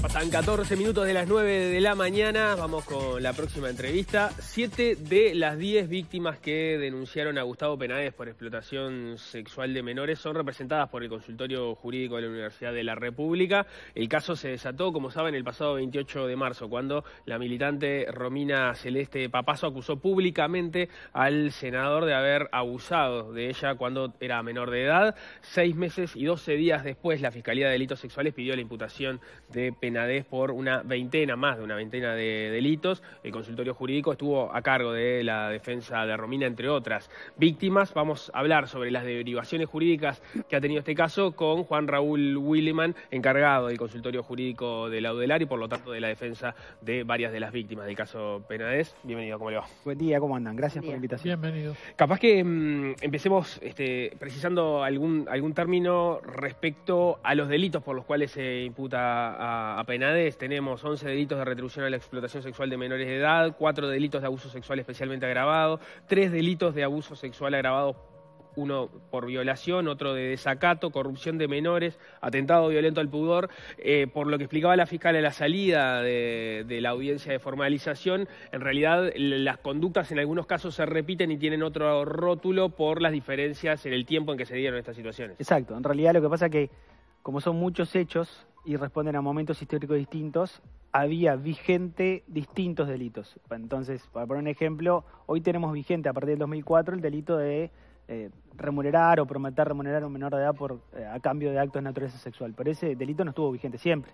Pasan 14 minutos de las 9 de la mañana, vamos con la próxima entrevista. Siete de las diez víctimas que denunciaron a Gustavo Penades por explotación sexual de menores son representadas por el consultorio jurídico de la Universidad de la República. El caso se desató, como saben, el pasado 28 de marzo, cuando la militante Romina Celeste Papazo acusó públicamente al senador de haber abusado de ella cuando era menor de edad. Seis meses y 12 días después, la Fiscalía de Delitos Sexuales pidió la imputación de penadez por una veintena, más de una veintena de delitos. El consultorio jurídico estuvo a cargo de la defensa de Romina, entre otras víctimas. Vamos a hablar sobre las derivaciones jurídicas que ha tenido este caso con Juan Raúl Willeman, encargado del consultorio jurídico de la y por lo tanto de la defensa de varias de las víctimas del caso Penadez. Bienvenido, ¿cómo le va? Buen día, ¿cómo andan? Gracias por la invitación. Bienvenido. Capaz que mm, empecemos este, precisando algún, algún término respecto a los delitos por los cuales se imputa a, a, tenemos 11 delitos de retribución a la explotación sexual de menores de edad, 4 delitos de abuso sexual especialmente agravado, 3 delitos de abuso sexual agravado uno por violación, otro de desacato, corrupción de menores, atentado violento al pudor. Eh, por lo que explicaba la fiscal a la salida de, de, la audiencia de formalización, en realidad las conductas en algunos casos se repiten y tienen otro rótulo por las diferencias en el tiempo en que se dieron estas situaciones. Exacto, en realidad lo que pasa es que como son muchos hechos y responden a momentos históricos distintos, había vigente distintos delitos. Entonces, para poner un ejemplo, hoy tenemos vigente a partir del 2004 el delito de eh, remunerar o prometer remunerar a un menor de edad por, eh, a cambio de actos de naturaleza sexual, pero ese delito no estuvo vigente siempre.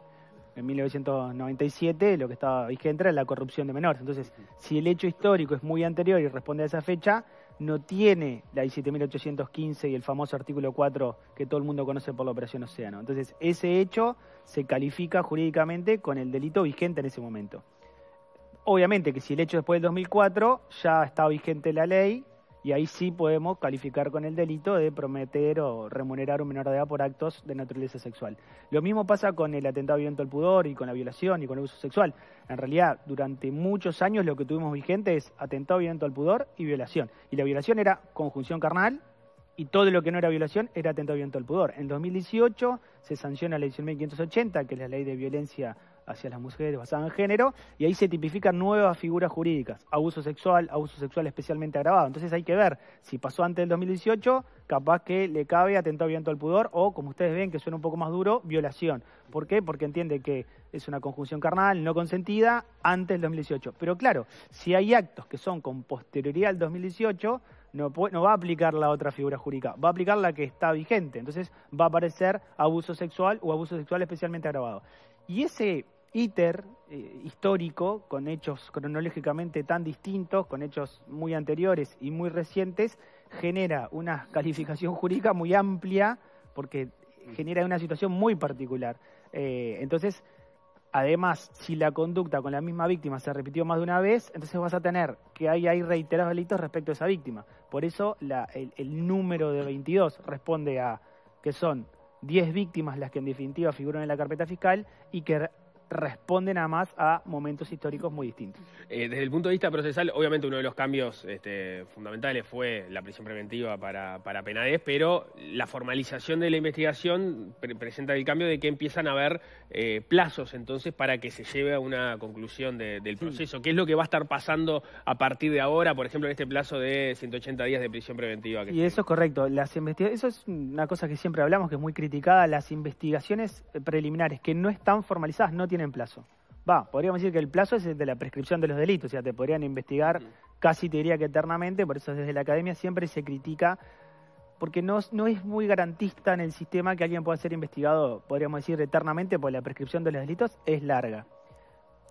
En 1997 lo que estaba vigente era la corrupción de menores. Entonces, si el hecho histórico es muy anterior y responde a esa fecha, no tiene la 17.815 y el famoso artículo 4 que todo el mundo conoce por la Operación Océano. Entonces, ese hecho se califica jurídicamente con el delito vigente en ese momento. Obviamente que si el hecho después del 2004 ya está vigente la ley y ahí sí podemos calificar con el delito de prometer o remunerar a un menor de edad por actos de naturaleza sexual. Lo mismo pasa con el atentado violento al pudor y con la violación y con el uso sexual. En realidad, durante muchos años lo que tuvimos vigente es atentado violento al pudor y violación. Y la violación era conjunción carnal y todo lo que no era violación era atentado violento al pudor. En 2018 se sanciona la ley 1580, que es la ley de violencia hacia las mujeres basadas en género, y ahí se tipifican nuevas figuras jurídicas, abuso sexual, abuso sexual especialmente agravado. Entonces hay que ver, si pasó antes del 2018, capaz que le cabe atentado viento al pudor, o como ustedes ven, que suena un poco más duro, violación. ¿Por qué? Porque entiende que es una conjunción carnal no consentida antes del 2018. Pero claro, si hay actos que son con posterioridad al 2018, no, no, va a aplicar la otra figura jurídica, va a aplicar la que está vigente. Entonces va a aparecer abuso sexual o abuso sexual especialmente agravado. Y ese íter eh, histórico, con hechos cronológicamente tan distintos, con hechos muy anteriores y muy recientes, genera una calificación jurídica muy amplia porque genera una situación muy particular. Eh, entonces, además, si la conducta con la misma víctima se repitió más de una vez, entonces vas a tener que hay, hay reiterados delitos respecto a esa víctima. Por eso el, el número de 22 responde a que son 10 víctimas las que en definitiva figuran en la carpeta fiscal y que responden además a momentos históricos muy distintos. Eh, desde el punto de vista procesal, obviamente uno de los cambios este, fundamentales fue la prisión preventiva para, para Penades, pero la formalización de la investigación presenta el cambio de que empiezan a haber eh, plazos entonces para que se lleve a una conclusión del proceso. ¿Qué es lo que va a estar pasando a partir de ahora, por ejemplo, en este plazo de 180 días de prisión preventiva? y eso es correcto. Las eso es una cosa que siempre hablamos, que es muy criticada. Las investigaciones eh, preliminares que no están formalizadas no tienen plazo. Va, podríamos decir que el plazo es el de la prescripción de los delitos, o sea, te podrían investigar casi te diría que eternamente, por eso desde la academia siempre se critica, porque no, no es muy garantista en el sistema que alguien pueda ser investigado, podríamos decir, eternamente, por la prescripción de los delitos es larga.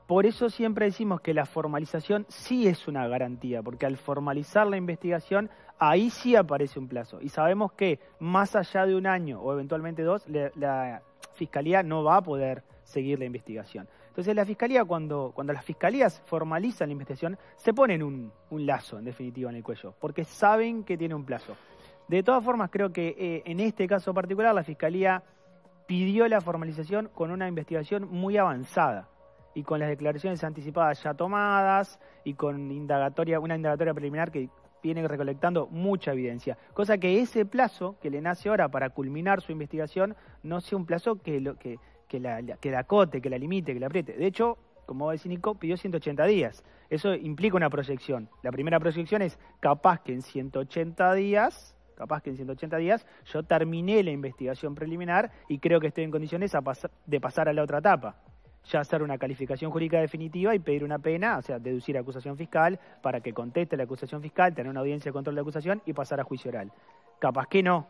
Por eso siempre decimos que la formalización sí es una garantía, porque al formalizar la investigación, ahí sí aparece un plazo. Y sabemos que más allá de un año o eventualmente dos, la Fiscalía no va a poder seguir la investigación. Entonces la fiscalía, cuando, cuando las fiscalías formalizan la investigación, se ponen un, lazo, en definitiva, en el cuello, porque saben que tiene un plazo. De todas formas, creo que eh, en este caso particular la fiscalía pidió la formalización con una investigación muy avanzada y con las declaraciones anticipadas ya tomadas y con indagatoria, una indagatoria preliminar que viene recolectando mucha evidencia. Cosa que ese plazo que le nace ahora para culminar su investigación no sea un plazo que, lo, que que la, que la acote, que la limite, que la apriete. De hecho, como va el pidió 180 días. Eso implica una proyección. La primera proyección es capaz que en 180 días, capaz que en 180 días, yo terminé la investigación preliminar y creo que estoy en condiciones de pasar a la otra etapa. Ya hacer una calificación jurídica definitiva y pedir una pena, o sea, deducir acusación fiscal para que conteste la acusación fiscal, tener una audiencia de control de acusación y pasar a juicio oral. Capaz que no,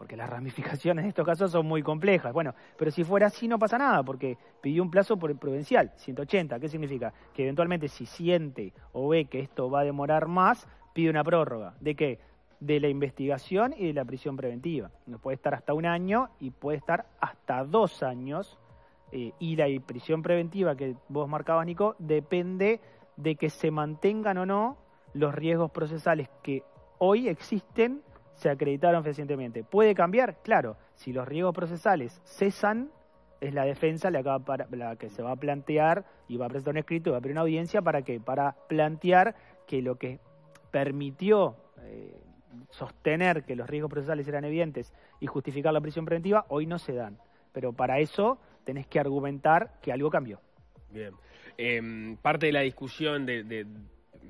porque las ramificaciones en estos casos son muy complejas. Bueno, pero si fuera así no pasa nada, porque pidió un plazo por provincial, 180. ¿Qué significa? Que eventualmente si siente o ve que esto va a demorar más, pide una prórroga. ¿De qué? De la investigación y de la prisión preventiva. puede estar hasta un año y puede estar hasta dos años. Eh, y la prisión preventiva que vos marcabas, Nico, depende de que se mantengan o no los riesgos procesales que hoy existen se acreditaron recientemente. ¿Puede cambiar? Claro, si los riesgos procesales cesan, es la defensa la que, se va a plantear y va a presentar un escrito y va a abrir una audiencia para que para plantear que lo que permitió eh, sostener que los riesgos procesales eran evidentes y justificar la prisión preventiva hoy no se dan. Pero para eso tenés que argumentar que algo cambió. Bien. Em, parte de la discusión de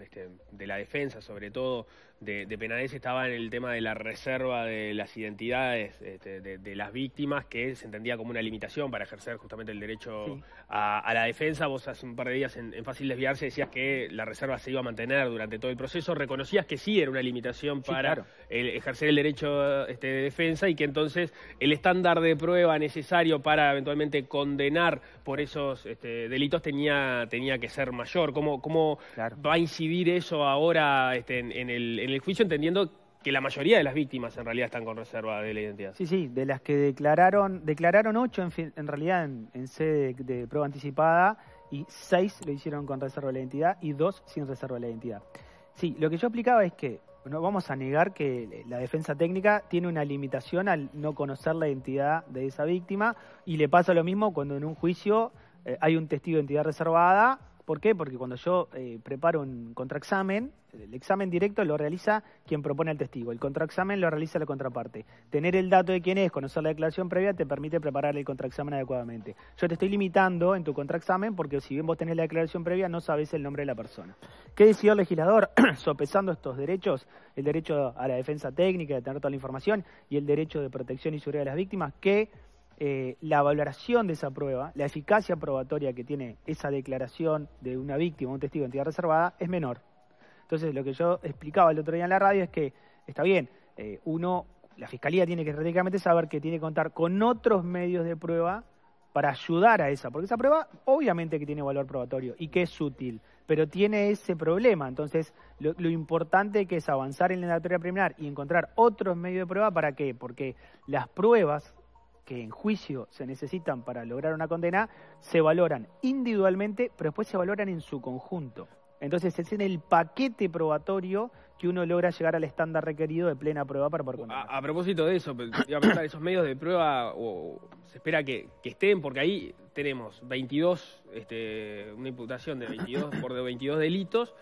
este, la defensa, sobre todo, de, de Penades estaba en el tema de la reserva de las identidades este, de, las víctimas, que se entendía como una limitación para ejercer justamente el derecho a, la defensa. Vos hace un par de días en, Fácil Desviarse decías que la reserva se iba a mantener durante todo el proceso. Reconocías que sí era una limitación para el, ejercer el derecho este, de defensa y que entonces el estándar de prueba necesario para eventualmente condenar por esos este, delitos tenía, tenía que ser mayor. ¿Cómo, cómo va a incidir eso ahora este, en, en el en el juicio entendiendo que la mayoría de las víctimas en realidad están con reserva de la identidad. Sí, sí, de las que declararon, declararon ocho en, realidad en, sede de, prueba anticipada y seis lo hicieron con reserva de la identidad y dos sin reserva de la identidad. Sí, lo que yo explicaba es que no vamos a negar que la defensa técnica tiene una limitación al no conocer la identidad de esa víctima y le pasa lo mismo cuando en un juicio eh, hay un testigo de identidad reservada ¿Por qué? Porque cuando yo eh, preparo un contraexamen, el examen directo lo realiza quien propone al testigo, el contraexamen lo realiza la contraparte. Tener el dato de quién es, conocer la declaración previa, te permite preparar el contraexamen adecuadamente. Yo te estoy limitando en tu contraexamen porque si bien vos tenés la declaración previa, no sabés el nombre de la persona. ¿Qué decidió el legislador sopesando estos derechos? El derecho a la defensa técnica, de tener toda la información y el derecho de protección y seguridad de las víctimas, que eh, la valoración de esa prueba, la eficacia probatoria que tiene esa declaración de una víctima, o un testigo de entidad reservada, es menor. Entonces, lo que yo explicaba el otro día en la radio es que, está bien, eh, uno, la fiscalía tiene que estratégicamente saber que tiene que contar con otros medios de prueba para ayudar a esa, porque esa prueba obviamente que tiene valor probatorio y que es útil, pero tiene ese problema. Entonces, lo, importante que es avanzar en la indagatoria preliminar y encontrar otros medios de prueba para qué, porque las pruebas que en juicio se necesitan para lograr una condena, se valoran individualmente, pero después se valoran en su conjunto. Entonces es en el paquete probatorio que uno logra llegar al estándar requerido de plena prueba para poder a, a, propósito de eso, pues, a esos medios de prueba o, se espera que, estén, porque ahí tenemos 22, este, una imputación de 22 por 22 delitos,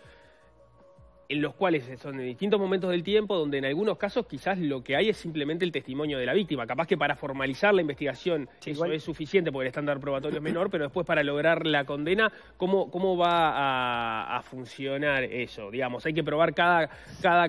en los cuales son en distintos momentos del tiempo, donde en algunos casos quizás lo que hay es simplemente el testimonio de la víctima. Capaz que para formalizar la investigación eso es suficiente porque el estándar probatorio es menor, pero después para lograr la condena, ¿cómo, cómo va a, funcionar eso? Digamos, hay que probar cada,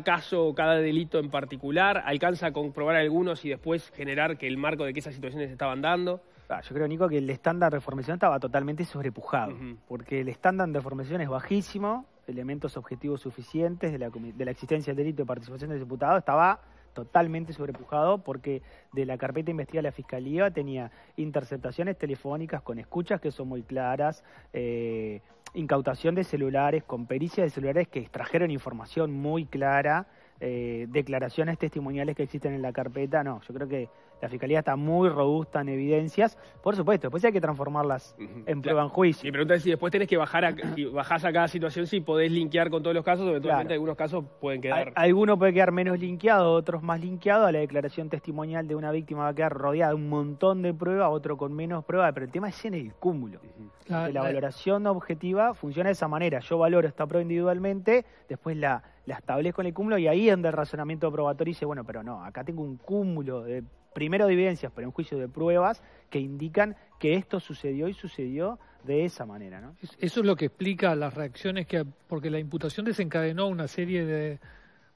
caso o cada delito en particular, alcanza a comprobar algunos y después generar que el marco de que esas situaciones estaban dando. Ah, yo creo, Nico, que el estándar de formación estaba totalmente sobrepujado, porque el estándar de formación es bajísimo, elementos objetivos suficientes de la, de la existencia del delito de participación del diputado estaba totalmente sobrepujado porque de la carpeta investiga la fiscalía tenía interceptaciones telefónicas con escuchas que son muy claras, eh, incautación de celulares, con pericias de celulares que extrajeron información muy clara, eh, declaraciones testimoniales que existen en la carpeta. No, yo creo que la fiscalía está muy robusta en evidencias. Por supuesto, después hay que transformarlas en prueba en juicio. Mi pregunta es si después tenés que bajar a, bajás a cada situación, si podés linkear con todos los casos, eventualmente algunos casos pueden quedar... Algunos puede quedar menos linkeado, otros más linkeado. A la declaración testimonial de una víctima va a quedar rodeada de un montón de pruebas, otro con menos pruebas, pero el tema es en el cúmulo. la valoración objetiva funciona de esa manera. Yo valoro esta prueba individualmente, después la la establezco en el cúmulo y ahí anda el razonamiento probatorio y dice, bueno, pero no, acá tengo un cúmulo de primero de evidencias, pero un juicio de pruebas que indican que esto sucedió y sucedió de esa manera. ¿no? Eso es lo que explica las reacciones que, porque la imputación desencadenó una serie de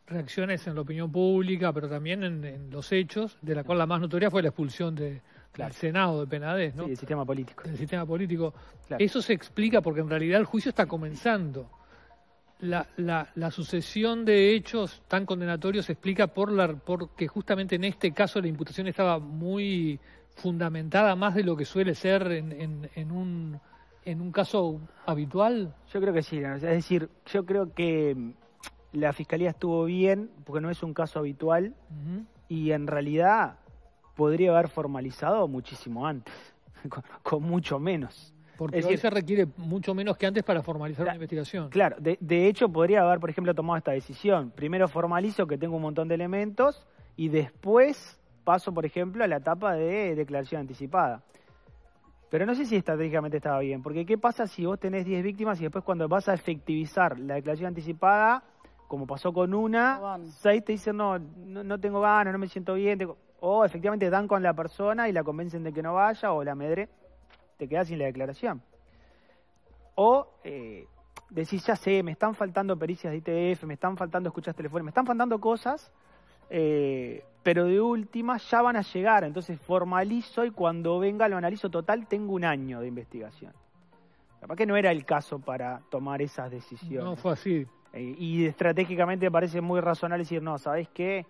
reacciones en la opinión pública, pero también en, los hechos, de la cual la más notoria fue la expulsión de, del Senado de Penades, ¿no? Sí, del sistema político. Del sistema político. Eso se explica porque en realidad el juicio está comenzando la, sucesión de hechos tan condenatorios se explica por la, porque justamente en este caso la imputación estaba muy fundamentada más de lo que suele ser en, un, en un caso habitual? Yo creo que sí, es decir, yo creo que la fiscalía estuvo bien porque no es un caso habitual y en realidad podría haber formalizado muchísimo antes, con mucho menos. Porque es se requiere mucho menos que antes para formalizar la, una investigación. Claro, de, hecho podría haber, por ejemplo, tomado esta decisión. Primero formalizo que tengo un montón de elementos y después paso, por ejemplo, a la etapa de declaración anticipada. Pero no sé si estratégicamente estaba bien, porque ¿qué pasa si vos tenés 10 víctimas y después cuando vas a efectivizar la declaración anticipada, como pasó con una, seis te dicen, no, no, tengo ganas, no me siento bien, o efectivamente dan con la persona y la convencen de que no vaya o la medre? te sin la declaración. O eh, decís, ya sé, me están faltando pericias de ITF, me están faltando escuchas telefónicas, me están faltando cosas, eh, pero de última ya van a llegar, entonces formalizo y cuando venga lo analizo total, tengo un año de investigación. ¿Para que no era el caso para tomar esas decisiones. No fue así. Eh, y estratégicamente parece muy razonable decir, no, ¿sabes qué?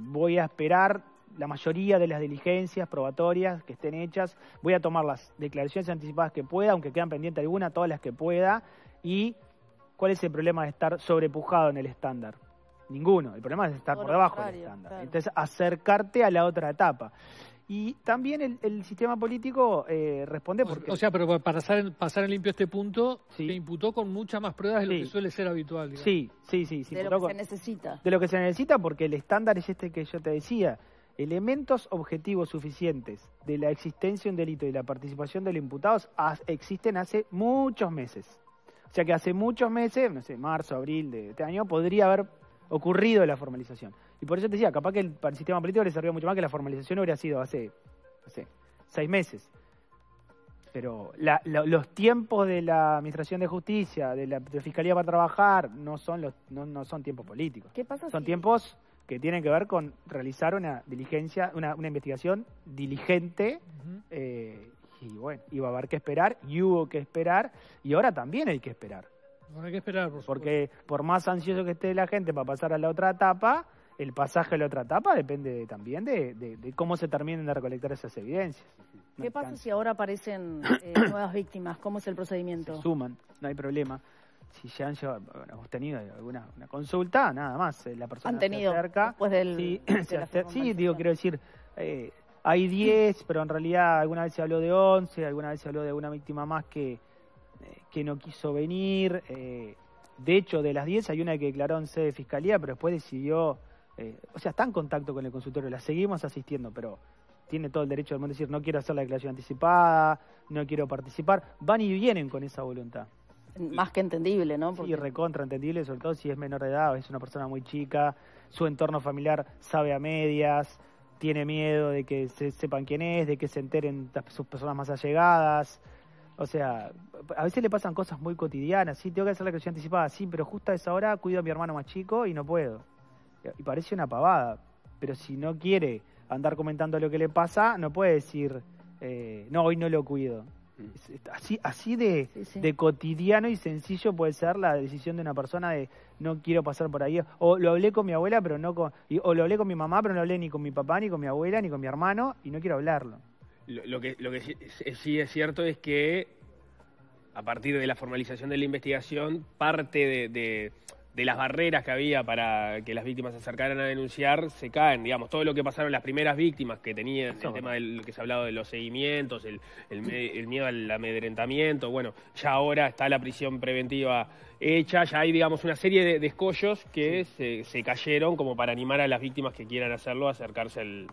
voy a esperar la mayoría de las diligencias probatorias que estén hechas. Voy a tomar las declaraciones anticipadas que pueda, aunque quedan pendientes algunas, todas las que pueda. ¿Y cuál es el problema de estar sobrepujado en el estándar? Ninguno. El problema es estar por, debajo del estándar. Entonces, acercarte a la otra etapa. Y también el, sistema político eh, responde porque... O sea, pero para pasar en, limpio este punto, se imputó con muchas más pruebas de lo que suele ser habitual. Sí, sí, sí. de lo que se necesita. De lo que se necesita porque el estándar es este que yo te decía elementos objetivos suficientes de la existencia de un delito y la participación del imputados existen hace muchos meses. O sea que hace muchos meses, no sé, marzo, abril de este año, podría haber ocurrido la formalización. Y por eso te decía, capaz que el, para sistema político le servía mucho más que la formalización hubiera sido hace, no sé, seis meses. Pero la, los tiempos de la Administración de Justicia, de la Fiscalía para trabajar, no son, los, no, son tiempos políticos. ¿Qué pasa son tiempos que tiene que ver con realizar una diligencia, una, investigación diligente. Eh, y bueno, iba a haber que esperar y hubo que esperar y ahora también hay que esperar. hay que esperar, por Porque por más ansioso que esté la gente para pasar a la otra etapa, el pasaje a la otra etapa depende también de, cómo se terminen de recolectar esas evidencias. ¿Qué pasa si ahora aparecen eh, nuevas víctimas? ¿Cómo es el procedimiento? suman, no hay problema si ya han llevado, bueno, hemos tenido alguna una consulta, nada más, eh, la persona han tenido, cerca del, sí, digo, quiero decir, eh, hay 10, pero en realidad alguna vez se habló de 11, alguna vez se habló de una víctima más que, eh, que no quiso venir. de hecho, de las 10 hay una que declaró en sede de fiscalía, pero después decidió, o sea, está en contacto con el consultorio, la seguimos asistiendo, pero tiene todo el derecho del mundo de decir no quiero hacer la declaración anticipada, no quiero participar, van y vienen con esa voluntad más que entendible, ¿no? y Sí, recontra entendible, sobre todo si es menor de edad es una persona muy chica, su entorno familiar sabe a medias, tiene miedo de que se sepan quién es, de que se enteren sus personas más allegadas. O sea, a veces le pasan cosas muy cotidianas, sí, tengo que hacer la creación anticipada, sí, pero justo a esa hora cuido a mi hermano más chico y no puedo. Y parece una pavada, pero si no quiere andar comentando lo que le pasa, no puede decir, eh, no, hoy no lo cuido. Mm. Así, así de, cotidiano y sencillo puede ser la decisión de una persona de no quiero pasar por ahí. O lo hablé con mi abuela, pero no con. o lo hablé con mi mamá, pero no hablé ni con mi papá, ni con mi abuela, ni con mi hermano, y no quiero hablarlo. Lo, que, lo que sí, es cierto es que a partir de la formalización de la investigación, parte de de las barreras que había para que las víctimas se acercaran a denunciar se caen, digamos, todo lo que pasaron las primeras víctimas que tenían, el tema del que se ha hablado de los seguimientos, el, miedo al amedrentamiento, bueno, ya ahora está la prisión preventiva hecha, ya hay, digamos, una serie de, escollos que se, cayeron como para animar a las víctimas que quieran hacerlo a acercarse al,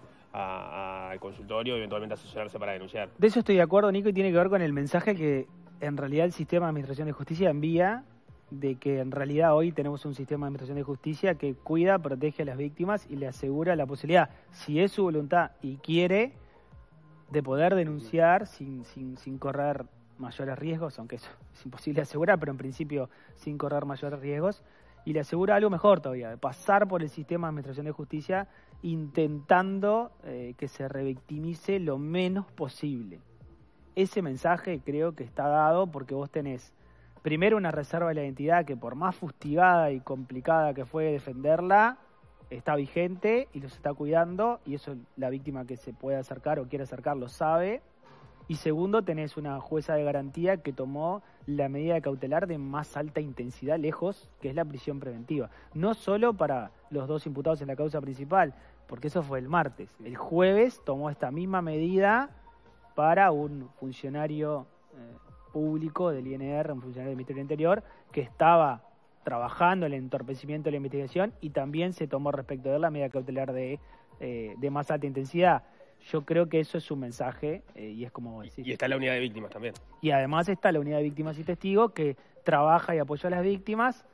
consultorio y eventualmente asesorarse para denunciar. De eso estoy de acuerdo, Nico, y tiene que ver con el mensaje que en realidad el sistema de administración de justicia envía de que en realidad hoy tenemos un sistema de administración de justicia que cuida, protege a las víctimas y le asegura la posibilidad, si es su voluntad y quiere, de poder denunciar sin, sin, sin correr mayores riesgos, aunque eso es imposible asegurar, pero en principio sin correr mayores riesgos, y le asegura algo mejor todavía, de pasar por el sistema de administración de justicia intentando eh, que se revictimice lo menos posible. Ese mensaje creo que está dado porque vos tenés primero una reserva de la identidad que por más fustigada y complicada que fue defenderla, está vigente y los está cuidando y eso la víctima que se puede acercar o quiere acercar lo sabe. Y segundo, tenés una jueza de garantía que tomó la medida cautelar de más alta intensidad lejos, que es la prisión preventiva. No solo para los dos imputados en la causa principal, porque eso fue el martes. El jueves tomó esta misma medida para un funcionario eh, público del INR, un funcionario del Ministerio del Interior, que estaba trabajando el entorpecimiento de la investigación y también se tomó respecto de la medida cautelar de, eh, de más alta intensidad. Yo creo que eso es un mensaje eh, y es como Y está la unidad de víctimas también. Y además está la unidad de víctimas y testigos que trabaja y apoya a las víctimas.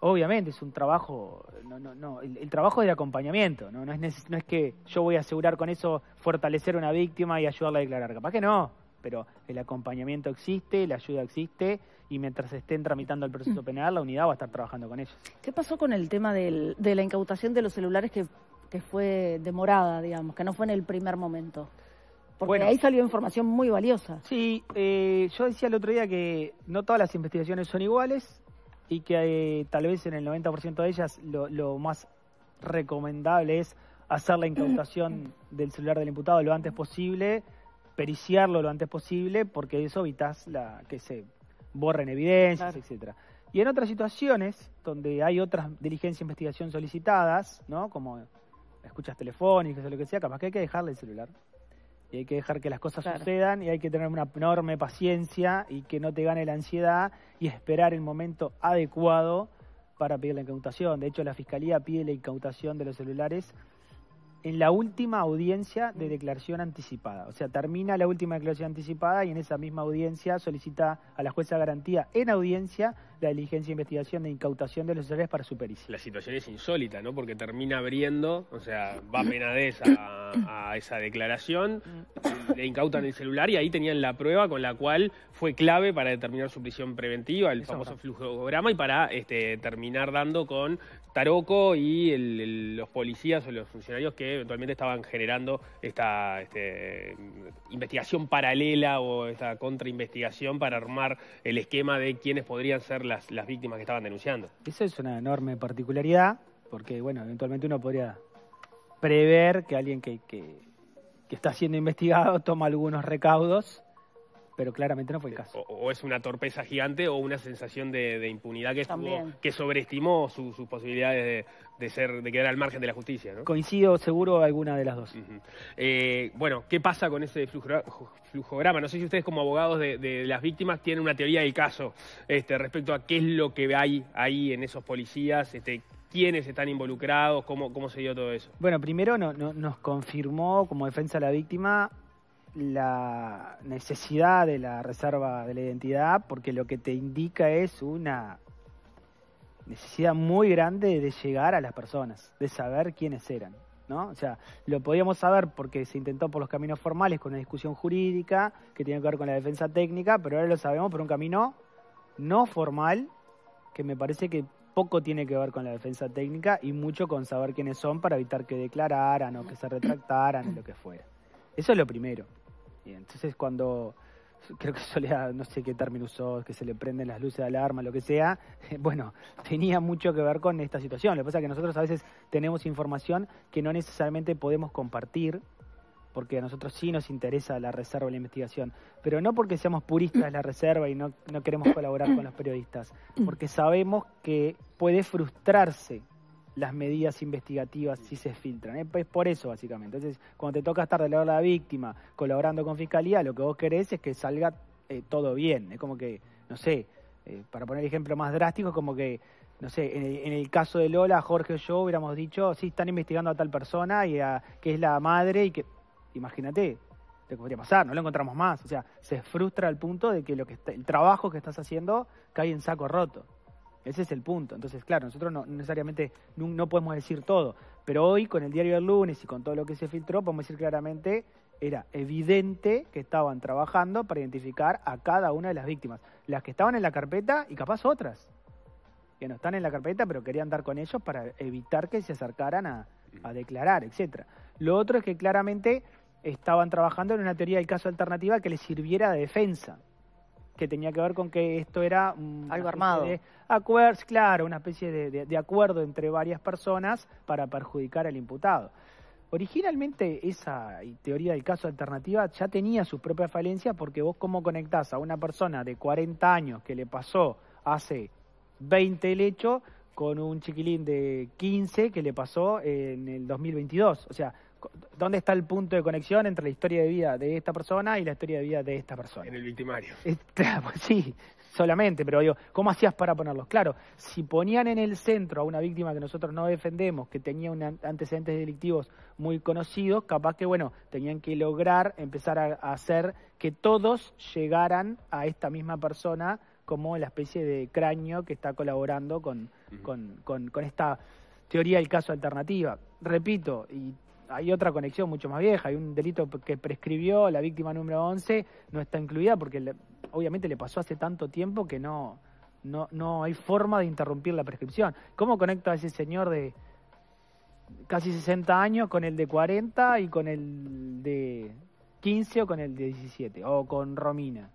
Obviamente es un trabajo, no, no, no, el, trabajo de acompañamiento, ¿no? No es, no es que yo voy a asegurar con eso fortalecer a una víctima y ayudarla a declarar, capaz que no pero el acompañamiento existe, la ayuda existe y mientras estén tramitando el proceso mm. penal, la unidad va a estar trabajando con ellos. ¿Qué pasó con el tema de la incautación de los celulares que, fue demorada, digamos, que no fue en el primer momento? Porque bueno, ahí salió información muy valiosa. Sí, eh, yo decía el otro día que no todas las investigaciones son iguales y que eh, tal vez en el 90% de ellas lo, más recomendable es hacer la incautación del celular del imputado lo antes posible periciarlo lo antes posible porque eso evitas que se borren evidencias, etc. etcétera. Y en otras situaciones donde hay otras diligencias de investigación solicitadas, ¿no? Como escuchas telefónicas o lo que sea, capaz que hay que dejarle el celular. Y hay que dejar que las cosas sucedan y hay que tener una enorme paciencia y que no te gane la ansiedad y esperar el momento adecuado para pedir la incautación. De hecho, la Fiscalía pide la incautación de los celulares en la última audiencia de declaración anticipada. O sea, termina la última declaración anticipada y en esa misma audiencia solicita a la jueza garantía en audiencia la diligencia de investigación de incautación de los celulares para su pericia. La situación es insólita, ¿no? Porque termina abriendo, o sea, va menadez a, esa declaración, le incautan el celular y ahí tenían la prueba con la cual fue clave para determinar su prisión preventiva, el flujo famoso flujograma, y para este, terminar dando con Taroco y los policías o los funcionarios que eventualmente estaban generando esta este, investigación paralela o esta contrainvestigación para armar el esquema de quiénes podrían ser las, víctimas que estaban denunciando. Eso es una enorme particularidad, porque bueno, eventualmente uno podría prever que alguien que, que está siendo investigado toma algunos recaudos pero claramente no fue el caso. O, es una torpeza gigante o una sensación de, impunidad que, que sobreestimó sus posibilidades de, ser, de quedar al margen de la justicia. ¿no? Coincido seguro alguna de las dos. Eh, bueno, ¿qué pasa con ese flujograma? No sé si ustedes como abogados de, las víctimas tienen una teoría del caso este, respecto a qué es lo que hay ahí en esos policías, este, quiénes están involucrados, cómo, cómo se dio todo eso. Bueno, primero no, nos confirmó como defensa de la víctima la necesidad de la reserva de la identidad porque lo que te indica es una necesidad muy grande de llegar a las personas, de saber quiénes eran. ¿no? O sea, lo podíamos saber porque se intentó por los caminos formales con una discusión jurídica que tiene que ver con la defensa técnica, pero ahora lo sabemos por un camino no formal que me parece que poco tiene que ver con la defensa técnica y mucho con saber quiénes son para evitar que declararan o que se retractaran o lo que fuera. Eso es lo primero entonces cuando creo que solía, no sé qué término usó, que se le prenden las luces de alarma, lo que sea, bueno, tenía mucho que ver con esta situación. Lo que pasa es que nosotros a veces tenemos información que no necesariamente podemos compartir, porque a nosotros sí nos interesa la reserva y la investigación, pero no porque seamos puristas de la reserva y no, no queremos colaborar con los periodistas, porque sabemos que puede frustrarse las medidas investigativas si se filtran. Es por eso, básicamente. Entonces, cuando te toca estar del lado de la víctima, colaborando con fiscalía, lo que vos querés es que salga eh, todo bien. Es como que, no sé, eh, para poner ejemplo más drástico, es como que, no sé, en el, caso de Lola, Jorge o yo hubiéramos dicho, sí, están investigando a tal persona y a, que es la madre y que, imagínate, te podría pasar, no lo encontramos más. O sea, se frustra al punto de que, lo que el trabajo que estás haciendo cae en saco roto. Ese es el punto. Entonces, claro, nosotros no necesariamente no, podemos decir todo, pero hoy con el diario del lunes y con todo lo que se filtró, podemos decir claramente, era evidente que estaban trabajando para identificar a cada una de las víctimas, las que estaban en la carpeta y capaz otras, que no están en la carpeta, pero querían dar con ellos para evitar que se acercaran a, a declarar, etc. Lo otro es que claramente estaban trabajando en una teoría del caso alternativa que les sirviera de defensa que tenía que ver con que esto era... Mm, Algo armado. Acuerdos, claro, una especie de, acuerdo entre varias personas para perjudicar al imputado. Originalmente esa teoría del caso alternativa ya tenía sus propias falencias porque vos cómo conectás a una persona de 40 años que le pasó hace 20 el hecho con un chiquilín de 15 que le pasó en el 2022. O sea, ¿Dónde está el punto de conexión entre la historia de vida de esta persona y la historia de vida de esta persona? En el victimario. Pues sí, solamente, pero digo, ¿cómo hacías para ponerlos? Claro, si ponían en el centro a una víctima que nosotros no defendemos, que tenía un antecedentes delictivos muy conocidos, capaz que, bueno, tenían que lograr empezar a, hacer que todos llegaran a esta misma persona como la especie de cráneo que está colaborando con, con, con, con esta teoría del caso alternativa. Repito, y hay otra conexión mucho más vieja, hay un delito que prescribió la víctima número 11, no está incluida porque obviamente le pasó hace tanto tiempo que no, no, no hay forma de interrumpir la prescripción. ¿Cómo conecta a ese señor de casi 60 años con el de 40 y con el de 15 o con el de 17 o con Romina?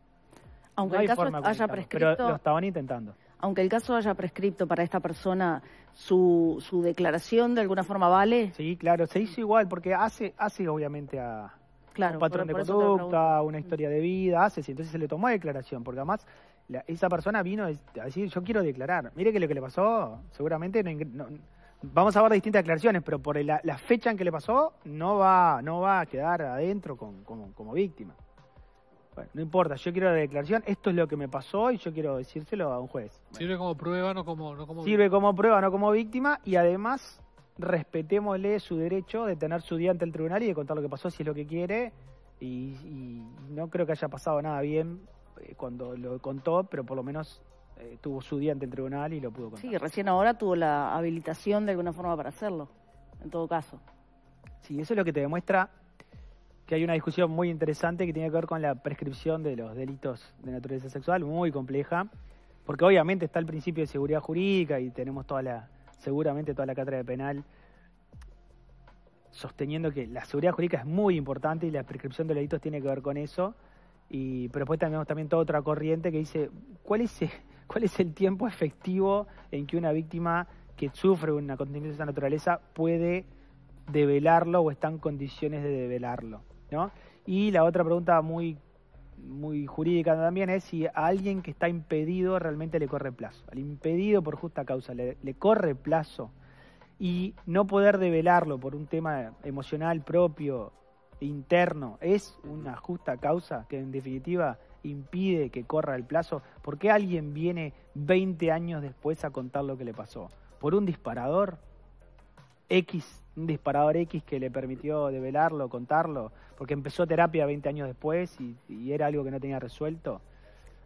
Aunque no el caso haya prescrito... Pero lo estaban intentando aunque el caso haya prescripto para esta persona, su, declaración de alguna forma vale? Sí, claro, se hizo igual, porque hace, hace obviamente a un patrón de conducta, una mm. historia de vida, hace, entonces se le tomó declaración, porque además esa persona vino a decir, yo quiero declarar. Mire que lo que le pasó, seguramente no, vamos a ver distintas declaraciones, pero por la, fecha en que le pasó, no va, no va a quedar adentro como víctima. Bueno, no importa, yo quiero la declaración, esto es lo que me pasó y yo quiero decírselo a un juez. Sirve como prueba, no como, no Sirve como prueba, no como víctima y además respetémosle su derecho de tener su día ante el tribunal y de contar lo que pasó si es lo que quiere. Y, no creo que haya pasado nada bien eh, cuando lo contó, pero por lo menos eh, tuvo su día ante el tribunal y lo pudo contar. Sí, recién ahora tuvo la habilitación de alguna forma para hacerlo, en todo caso. Sí, eso es lo que te demuestra que hay una discusión muy interesante que tiene que ver con la prescripción de los delitos de naturaleza sexual, muy compleja, porque obviamente está el principio de seguridad jurídica y tenemos toda la, seguramente toda la cátedra de penal sosteniendo que la seguridad jurídica es muy importante y la prescripción de delitos tiene que ver con eso. Y, pero después tenemos también toda otra corriente que dice, ¿cuál es, el, ¿cuál es el tiempo efectivo en que una víctima que sufre una acontecimiento de esa naturaleza puede develarlo o está en condiciones de develarlo? Y la otra pregunta muy, muy jurídica también es si a alguien que está impedido realmente le corre plazo. Al impedido por justa causa le, le corre plazo y no poder develarlo por un tema emocional propio, e interno, es una justa causa que en definitiva impide que corra el plazo? ¿Por qué alguien viene 20 años después a contar lo que le pasó? ¿Por un disparador? X, un disparador X que le permitió develarlo, contarlo, porque empezó terapia 20 años después y, era algo que no tenía resuelto.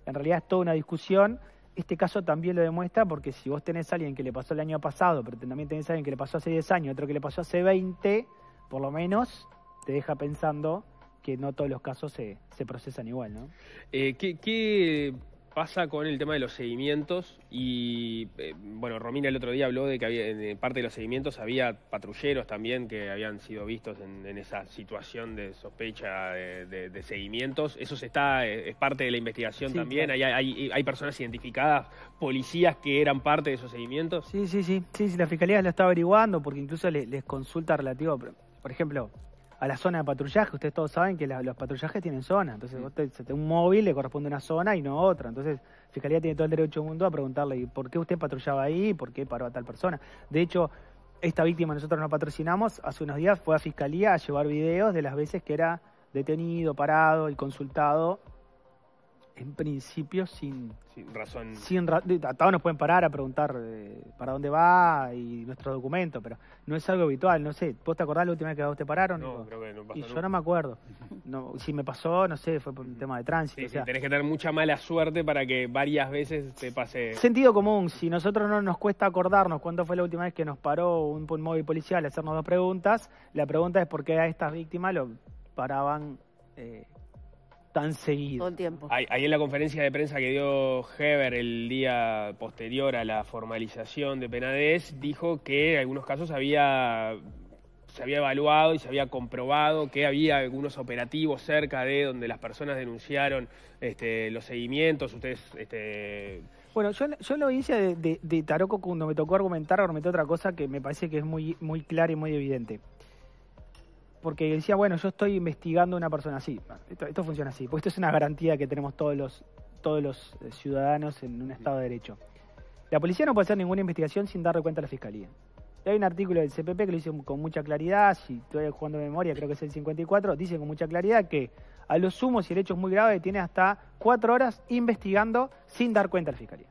En realidad es toda una discusión. Este caso también lo demuestra porque si vos tenés a alguien que le pasó el año pasado, pero también tenés a alguien que le pasó hace 10 años, otro que le pasó hace 20, por lo menos te deja pensando que no todos los casos se, procesan igual, ¿no? Eh, ¿Qué pasa con el tema de los seguimientos y, eh, bueno, Romina el otro día habló de que había, en parte de los seguimientos había patrulleros también que habían sido vistos en, esa situación de sospecha de, seguimientos. Eso se está, eh, es parte de la investigación también. Hay, personas identificadas, policías que eran parte de esos seguimientos. Sí, sí, sí. sí, sí la Fiscalía lo está averiguando porque incluso les, les consulta relativo, por ejemplo, a la zona de patrullaje. Ustedes todos saben que los patrullajes tienen zona. Entonces, usted un móvil le corresponde una zona y no otra. Entonces, Fiscalía tiene todo el derecho del mundo a preguntarle por qué usted patrullaba ahí, por qué paró a tal persona. De hecho, esta víctima nosotros no patrocinamos. Hace unos días fue a Fiscalía a llevar videos de las veces que era detenido, parado y consultado en principio sin, razón. Sin todos nos pueden parar a preguntar eh, para dónde va y nuestro documento, pero no es algo habitual, no sé. ¿Vos te acordás la última vez que vos te pararon? No, creo que no pasó Y yo no me acuerdo. No, si me pasó, no sé, fue por un tema de tránsito. Sí, tenés que tener mucha mala suerte para que varias veces te pase. Sentido común, si nosotros no nos cuesta acordarnos cuándo fue la última vez que nos paró un móvil policial a hacernos dos preguntas, la pregunta es por qué a estas víctimas lo paraban... Eh, tan seguido. tiempo. Ahí, en la conferencia de prensa que dio Heber el día posterior a la formalización de Penades, dijo que en algunos casos había se había evaluado y se había comprobado que había algunos operativos cerca de donde las personas denunciaron este, los seguimientos. Ustedes. Este... Bueno, yo, yo en la audiencia de, de, Taroco, cuando me tocó argumentar, argumenté otra cosa que me parece que es muy, muy clara y muy evidente porque decía, bueno, yo estoy investigando a una persona así. Esto, funciona así, porque esto es una garantía que tenemos todos los, todos los eh, ciudadanos en un Estado de Derecho. La policía no puede hacer ninguna investigación sin darle cuenta a la fiscalía. hay un artículo del CPP que lo dice con mucha claridad, si estoy jugando de memoria, creo que es el 54, dice con mucha claridad que a los sumos, si el hecho es muy grave, tiene hasta cuatro horas investigando sin dar cuenta a la fiscalía.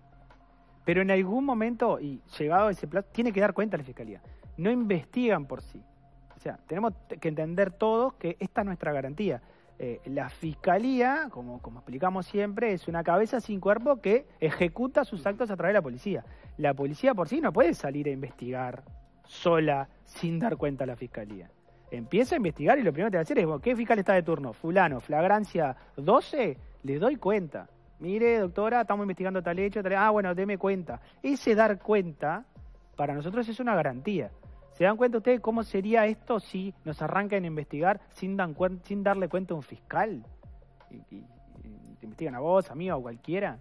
Pero en algún momento, y llegado ese plazo, tiene que dar cuenta a la fiscalía. No investigan por sí o sea, tenemos que entender todos que esta es nuestra garantía. Eh, la fiscalía, como, explicamos siempre, es una cabeza sin cuerpo que ejecuta sus actos a través de la policía. La policía por sí no puede salir a investigar sola sin dar cuenta a la fiscalía. Empieza a investigar y lo primero que te va a hacer es, ¿qué fiscal está de turno? Fulano, flagrancia 12, le doy cuenta. Mire, doctora, estamos investigando tal hecho, tal... Ah, bueno, deme cuenta. Ese dar cuenta, para nosotros es una garantía. ¿Se dan cuenta ustedes cómo sería esto si nos arrancan a investigar sin, sin darle cuenta a un fiscal? te investigan a vos, a mí o a cualquiera.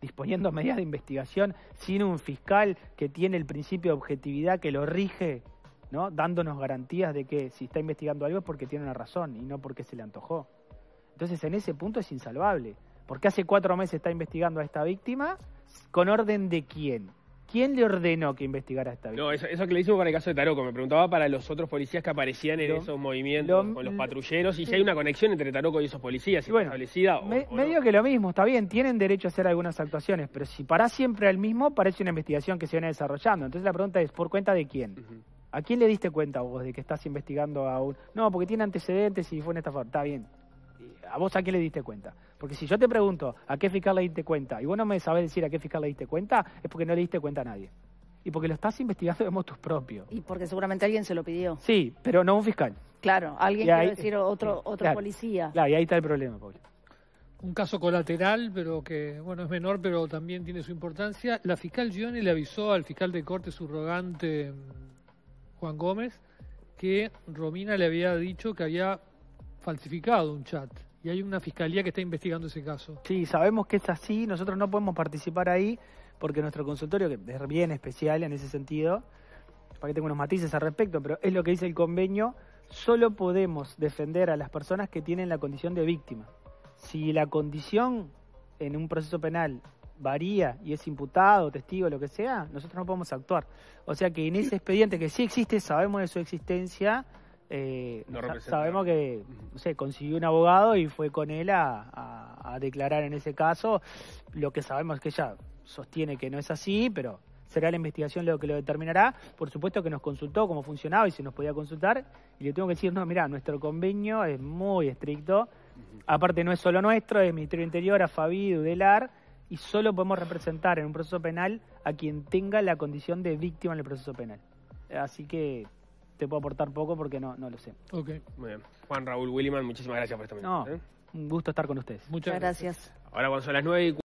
Disponiendo medidas de investigación sin un fiscal que tiene el principio de objetividad que lo rige, ¿no? dándonos garantías de que si está investigando algo es porque tiene una razón y no porque se le antojó. Entonces en ese punto es insalvable. Porque hace cuatro meses está investigando a esta víctima con orden de quién? ¿Quién le ordenó que investigara esta vez? No, eso, que le hicimos para el caso de Taroco. Me preguntaba para los otros policías que aparecían en esos movimientos con los mm, patrulleros y si hay una conexión entre Taroco y esos policías, y bueno, me, o, Medio que lo mismo, está bien, tienen derecho a hacer algunas actuaciones, pero si para siempre al mismo, parece una investigación que se viene desarrollando. Entonces la pregunta es, ¿por cuenta de quién? ¿A quién le diste cuenta vos de que estás investigando a un...? No, porque tiene antecedentes y fue en esta forma. Está bien, ¿A vos a qué le diste cuenta? Porque si yo te pregunto a qué fiscal le diste cuenta y vos no me sabés decir a qué fiscal le diste cuenta, es porque no le diste cuenta a nadie. Y porque lo estás investigando de tus propios. Y porque seguramente alguien se lo pidió. Sí, pero no un fiscal. Claro, alguien quiere decir otro, eh, otro policía. Claro, y ahí está el problema, Pablo. Un caso colateral, pero que, bueno, es menor, pero también tiene su importancia. La fiscal Gione le avisó al fiscal de corte subrogante mm, Juan Gómez que Romina le había dicho que había falsificado un chat y hay una fiscalía que está investigando ese caso. Sí, sabemos que es así, nosotros no podemos participar ahí porque nuestro consultorio, que es bien especial en ese sentido, para que tenga unos matices al respecto, pero es lo que dice el convenio, solo podemos defender a las personas que tienen la condición de víctima. Si la condición en un proceso penal varía y es imputado, testigo, lo que sea, nosotros no podemos actuar. O sea que en ese expediente que sí existe, sabemos de su existencia, eh, sabemos que consiguió un abogado y fue con él a, declarar en ese caso. Lo que sabemos es que ella sostiene que no es así, pero será la investigación lo que lo determinará. Por supuesto que nos consultó cómo funcionaba y si nos podía consultar. Y le tengo que decir, no, mira, nuestro convenio es muy estricto. Aparte no es solo nuestro, es Ministerio Interior, AFABI, UDELAR, y solo podemos representar en un proceso penal a quien tenga la condición de víctima en el proceso penal. Así que te puedo aportar poco porque no, no lo sé. Ok. Muy bien. Juan Raúl Williman, muchísimas gracias por esta misión. ¿eh? Un gusto estar con ustedes. Muchas, gracias. Ahora cuando son las 9 y